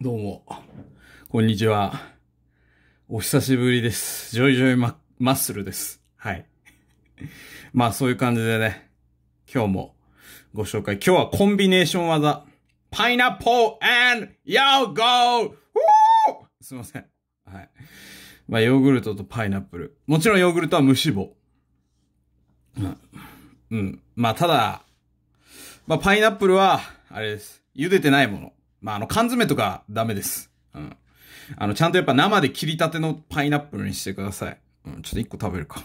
どうも、こんにちは。お久しぶりです。ジョイジョイママッスルです。はい。まあそういう感じでね、今日もご紹介。今日はコンビネーション技。パイナポーヨーゴーすいません。はい。まあヨーグルトとパイナップル。もちろんヨーグルトは無脂肪。うん。うん、まあただ、まあパイナップルは、あれです。茹でてないもの。まあ、あの、缶詰とかダメです。うん。あの、ちゃんとやっぱ生で切りたてのパイナップルにしてください。うん、ちょっと一個食べるか。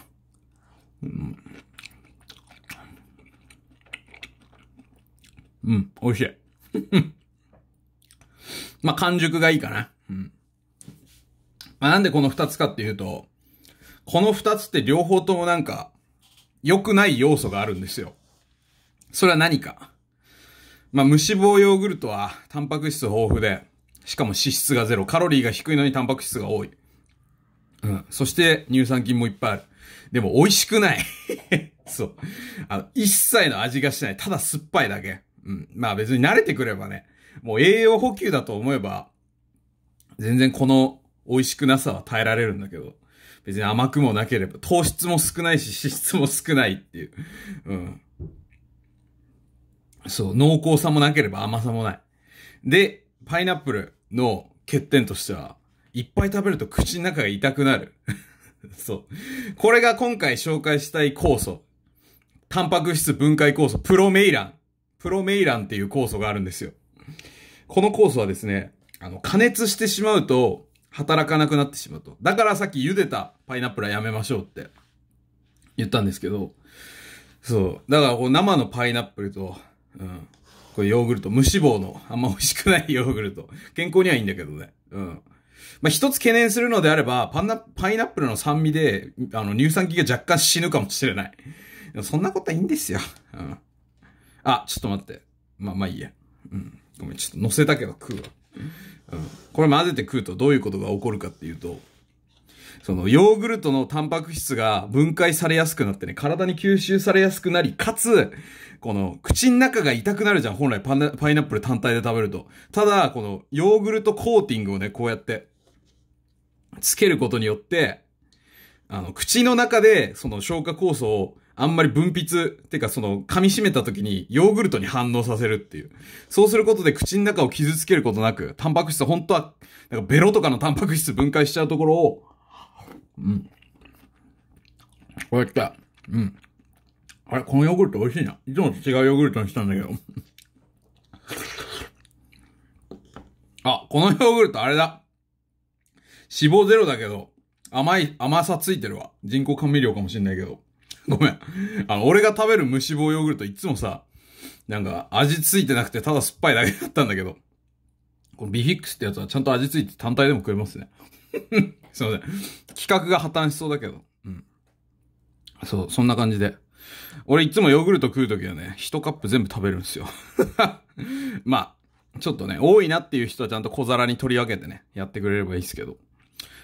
うん。うん、美味しい。まあ、完熟がいいかな。うん。まあ、なんでこの二つかっていうと、この二つって両方ともなんか、良くない要素があるんですよ。それは何か。まあ、無脂肪ヨーグルトは、タンパク質豊富で、しかも脂質がゼロ。カロリーが低いのにタンパク質が多い。うん。そして、乳酸菌もいっぱいある。でも、美味しくない そう。あの、一切の味がしない。ただ酸っぱいだけ。うん。まあ別に慣れてくればね、もう栄養補給だと思えば、全然この美味しくなさは耐えられるんだけど、別に甘くもなければ、糖質も少ないし、脂質も少ないっていう。うん。そう、濃厚さもなければ甘さもない。で、パイナップルの欠点としては、いっぱい食べると口の中が痛くなる。そう。これが今回紹介したい酵素。タンパク質分解酵素、プロメイラン。プロメイランっていう酵素があるんですよ。この酵素はですね、あの、加熱してしまうと、働かなくなってしまうと。だからさっき茹でたパイナップルはやめましょうって言ったんですけど、そう。だからこう生のパイナップルとうん。これヨーグルト。無脂肪の、あんま美味しくないヨーグルト。健康にはいいんだけどね。うん。まあ、一つ懸念するのであれば、パンナ、パイナップルの酸味で、あの、乳酸菌が若干死ぬかもしれない。そんなことはいいんですよ。うん。あ、ちょっと待って。まあ、まあいいや。うん。ごめん、ちょっと乗せたけど食うわ。うん。これ混ぜて食うとどういうことが起こるかっていうと、そのヨーグルトのタンパク質が分解されやすくなってね、体に吸収されやすくなり、かつ、この口の中が痛くなるじゃん、本来パパイナップル単体で食べると。ただ、このヨーグルトコーティングをね、こうやって、つけることによって、あの、口の中で、その消化酵素を、あんまり分泌、てかその噛み締めた時にヨーグルトに反応させるっていう。そうすることで口の中を傷つけることなく、タンパク質本当は、なんかベロとかのタンパク質分解しちゃうところを、うん。これって、うん。あれ、このヨーグルト美味しいな。いつもと違うヨーグルトにしたんだけど。あ、このヨーグルトあれだ。脂肪ゼロだけど、甘い、甘さついてるわ。人工甘味料かもしんないけど。ごめん。あの、俺が食べる無脂肪ヨーグルトいつもさ、なんか味ついてなくてただ酸っぱいだけだったんだけど。このビフィックスってやつはちゃんと味ついて単体でも食えますね。すいません。企画が破綻しそうだけど。うん。そう、そんな感じで。俺いつもヨーグルト食うときはね、一カップ全部食べるんですよ。まあ、ちょっとね、多いなっていう人はちゃんと小皿に取り分けてね、やってくれればいいですけど。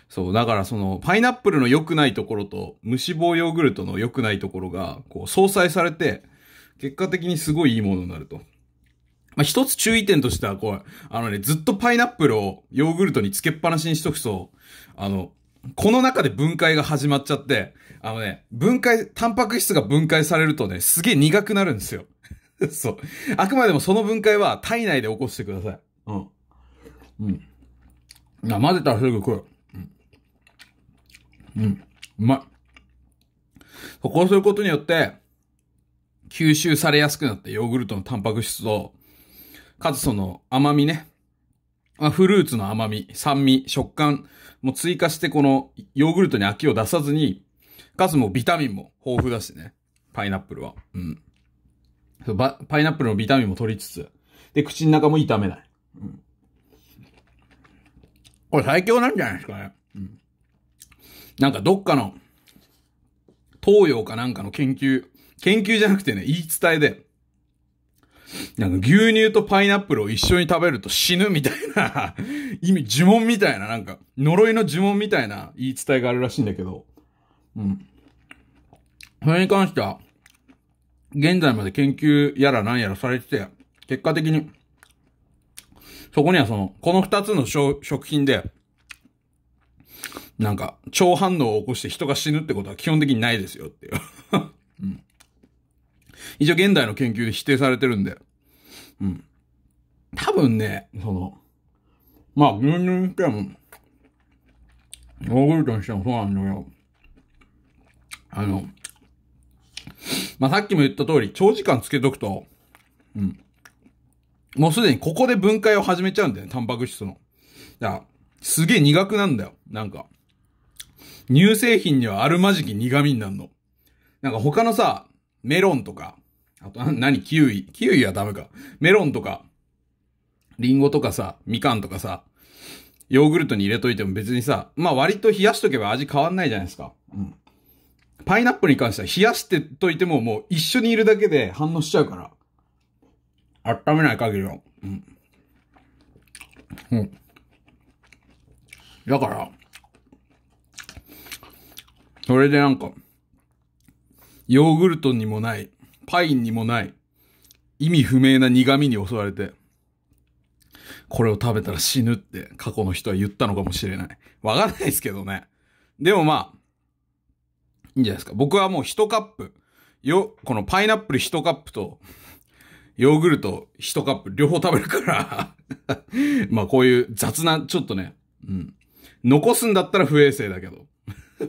そう、だからその、パイナップルの良くないところと、無脂肪ヨーグルトの良くないところが、こう、相殺されて、結果的にすごいいいものになると。まあ、一つ注意点としては、こう、あのね、ずっとパイナップルをヨーグルトにつけっぱなしにしとくと、あの、この中で分解が始まっちゃって、あのね、分解、タンパク質が分解されるとね、すげえ苦くなるんですよ。そう。あくまでもその分解は体内で起こしてください。うん。うん。あ、混ぜたらすぐ食う。うん。うん。うまい。こうすることによって、吸収されやすくなってヨーグルトのタンパク質と、かつその甘みね。まフルーツの甘み、酸味、食感も追加してこのヨーグルトに飽きを出さずに、かつもビタミンも豊富だしね。パイナップルは。うん。そうパイナップルのビタミンも取りつつ。で、口の中も痛めない。うん。これ最強なんじゃないですかね。うん。なんかどっかの、東洋かなんかの研究、研究じゃなくてね、言い伝えで、なんか牛乳とパイナップルを一緒に食べると死ぬみたいな 意味、呪文みたいな、なんか、呪いの呪文みたいな言い伝えがあるらしいんだけど、うん。それに関しては、現在まで研究やら何やらされてて、結果的に、そこにはその、この二つの食品で、なんか、超反応を起こして人が死ぬってことは基本的にないですよっていう うん。一応現代の研究で否定されてるんで、うん。多分ね、その、まあ、牛乳しても、ヨーグルトにしてもそうなんだけど、あの、まあ、さっきも言った通り、長時間つけとくと、うん。もうすでにここで分解を始めちゃうんだよね、タンパク質の。いや、すげえ苦くなんだよ、なんか。乳製品にはあるまじき苦味になるの。なんか他のさ、メロンとか、あと、何キウイ。キウイはダメか。メロンとか、リンゴとかさ、みかんとかさ、ヨーグルトに入れといても別にさ、まあ割と冷やしとけば味変わんないじゃないですか。うん。パイナップルに関しては冷やしてといてももう一緒にいるだけで反応しちゃうから。温めない限りは。うん。うん。だから、それでなんか、ヨーグルトにもない、パインにもない、意味不明な苦味に襲われて、これを食べたら死ぬって過去の人は言ったのかもしれない。わかんないですけどね。でもまあ、いいんじゃないですか。僕はもう1カップ、よ、このパイナップル1カップと、ヨーグルト1カップ両方食べるから まあこういう雑な、ちょっとね、うん。残すんだったら不衛生だけど。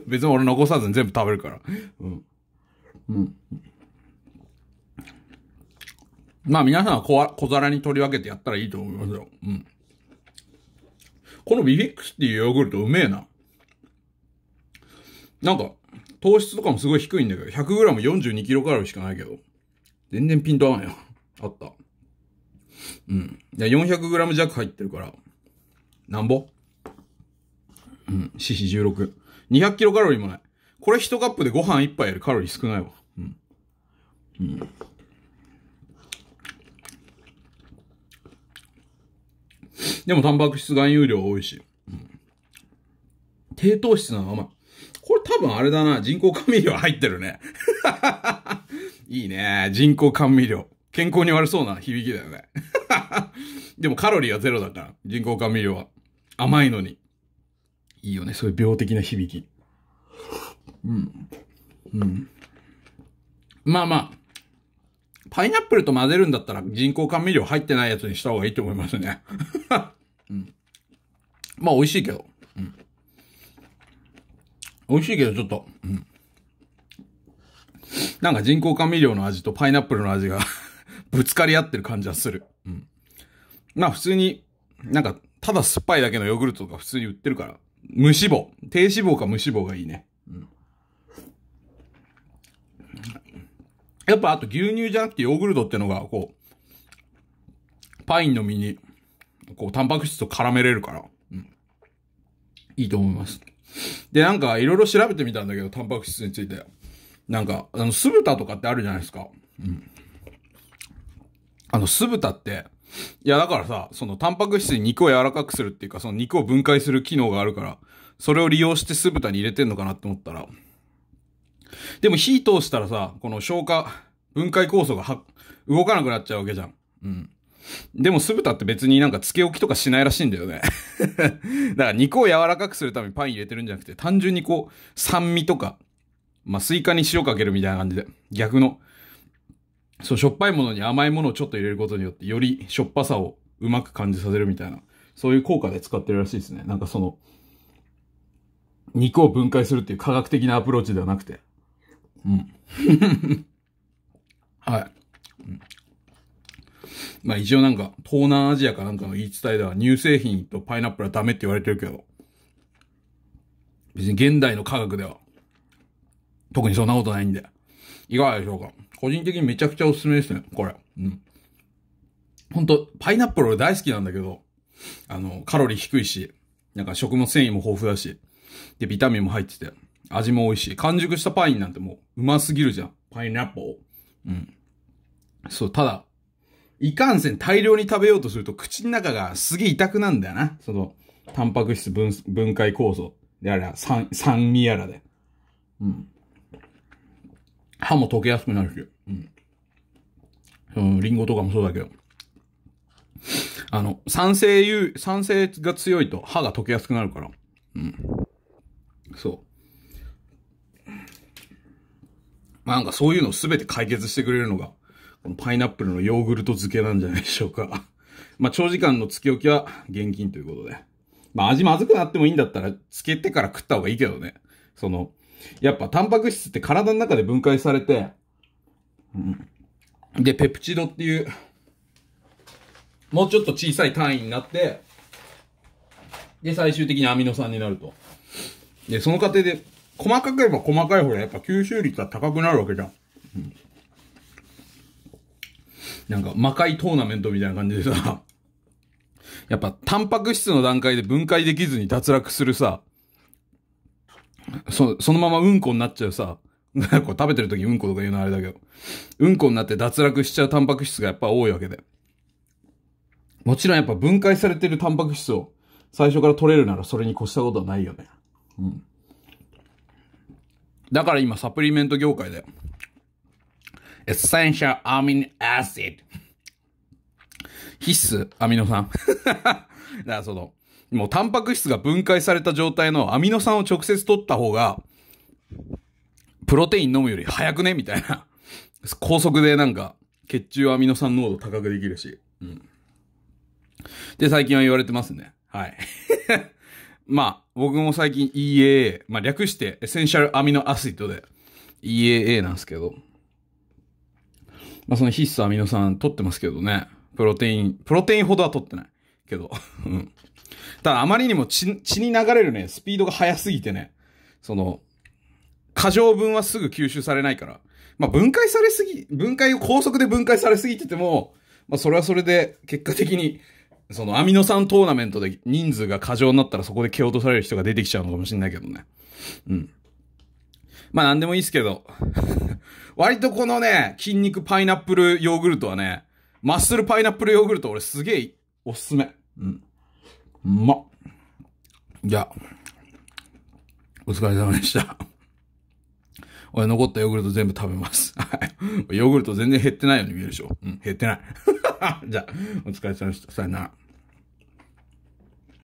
別に俺残さずに全部食べるから。うん。うん。まあ皆さんは小小皿に取り分けてやったらいいと思いますよ。うん。このビフィックスっていうヨーグルトうめえな。なんか、糖質とかもすごい低いんだけど、100g42kcal ロしかないけど、全然ピント合わないよ。あった。うん。で、400g 弱入ってるから、なんぼうん、四四十六。200キロカロリーもない。これ1カップでご飯1杯やるカロリー少ないわ。うん。うん。でもタンパク質含有量多いし。うん、低糖質なまま。これ多分あれだな。人工甘味料入ってるね。いいね。人工甘味料。健康に悪そうな響きだよね。でもカロリーはゼロだから。人工甘味料は。甘いのに。いいよね。そういう病的な響き。うん。うん。まあまあ。パイナップルと混ぜるんだったら人工甘味料入ってないやつにした方がいいと思いますね。うん、まあ、美味しいけど。うん、美味しいけど、ちょっと、うん。なんか人工甘味料の味とパイナップルの味が ぶつかり合ってる感じはする。うん、まあ、普通に、なんか、ただ酸っぱいだけのヨーグルトとか普通に売ってるから、無脂肪。低脂肪か無脂肪がいいね。やっぱあと牛乳じゃなくてヨーグルトってのが、こう、パインの実に、こう、タンパク質と絡めれるから、うん。いいと思います。で、なんか、いろいろ調べてみたんだけど、タンパク質について。なんか、あの、酢豚とかってあるじゃないですか。うん。あの、酢豚って、いや、だからさ、その、タンパク質に肉を柔らかくするっていうか、その肉を分解する機能があるから、それを利用して酢豚に入れてんのかなって思ったら、でも火通したらさ、この消化、分解酵素がは動かなくなっちゃうわけじゃん。うん。でも酢豚って別になんか漬け置きとかしないらしいんだよね だから肉を柔らかくするためにパン入れてるんじゃなくて、単純にこう、酸味とか、まあ、スイカに塩かけるみたいな感じで、逆の、そう、しょっぱいものに甘いものをちょっと入れることによって、よりしょっぱさをうまく感じさせるみたいな、そういう効果で使ってるらしいですね。なんかその、肉を分解するっていう科学的なアプローチではなくて。うん。はい。まあ一応なんか、東南アジアかなんかの言い伝えでは乳製品とパイナップルはダメって言われてるけど、別に現代の科学では、特にそんなことないんで、いかがでしょうか。個人的にめちゃくちゃおすすめですね、これ。うん。ほんと、パイナップル大好きなんだけど、あの、カロリー低いし、なんか食物繊維も豊富だし、で、ビタミンも入ってて、味も美味しい。完熟したパインなんてもう、うますぎるじゃん。パイナップル。うん。そう、ただ、いかんせん大量に食べようとすると、口の中がすげえ痛くなんだよな。その、タンパク質分分解酵素。であれは酸、酸味やらで。うん。歯も溶けやすくなるし。うん。その、リンゴとかもそうだけど。あの、酸性有、酸性が強いと歯が溶けやすくなるから。うん。そう。まあなんかそういうのを全て解決してくれるのが、このパイナップルのヨーグルト漬けなんじゃないでしょうか。まあ長時間の漬け置きは厳禁ということで。まあ味まずくなってもいいんだったら、漬けてから食った方がいいけどね。その、やっぱタンパク質って体の中で分解されて、うん、で、ペプチドっていう、もうちょっと小さい単位になって、で、最終的にアミノ酸になると。で、その過程で細かければ細かいほどやっぱ吸収率は高くなるわけじゃん。うん、なんか魔界トーナメントみたいな感じでさ、やっぱタンパク質の段階で分解できずに脱落するさ、そ、そのままうんこになっちゃうさ、こう食べてる時うんことか言うのあれだけど、うんこになって脱落しちゃうタンパク質がやっぱ多いわけで。もちろんやっぱ分解されてるタンパク質を最初から取れるならそれに越したことはないよね。うん。だから今サプリメント業界で。エッセンシャルアミノアシド。必須アミノ酸。だからその、もうタンパク質が分解された状態のアミノ酸を直接取った方が、プロテイン飲むより早くねみたいな。高速でなんか、血中アミノ酸濃度高くできるし。うん。で、最近は言われてますね。はい。まあ、僕も最近 EAA、まあ略してエッセンシャルアミノアシッドで EAA なんですけど、まあその必須アミノ酸取ってますけどね、プロテイン、プロテインほどは取ってないけど、うん。ただあまりにも血血に流れるね、スピードが速すぎてね、その、過剰分はすぐ吸収されないから、まあ分解されすぎ、分解を高速で分解されすぎてても、まあそれはそれで結果的にそのアミノ酸トーナメントで人数が過剰になったらそこで蹴落とされる人が出てきちゃうのかもしんないけどね。うん。まあ何でもいいですけど。割とこのね、筋肉パイナップルヨーグルトはね、マッスルパイナップルヨーグルト俺すげえおすすめ。うん。うまっ。いや、お疲れ様でした。俺残ったヨーグルト全部食べます。はい。ヨーグルト全然減ってないように見えるでしょ。うん、減ってない。じゃあ、お疲れ様でした。さよなら。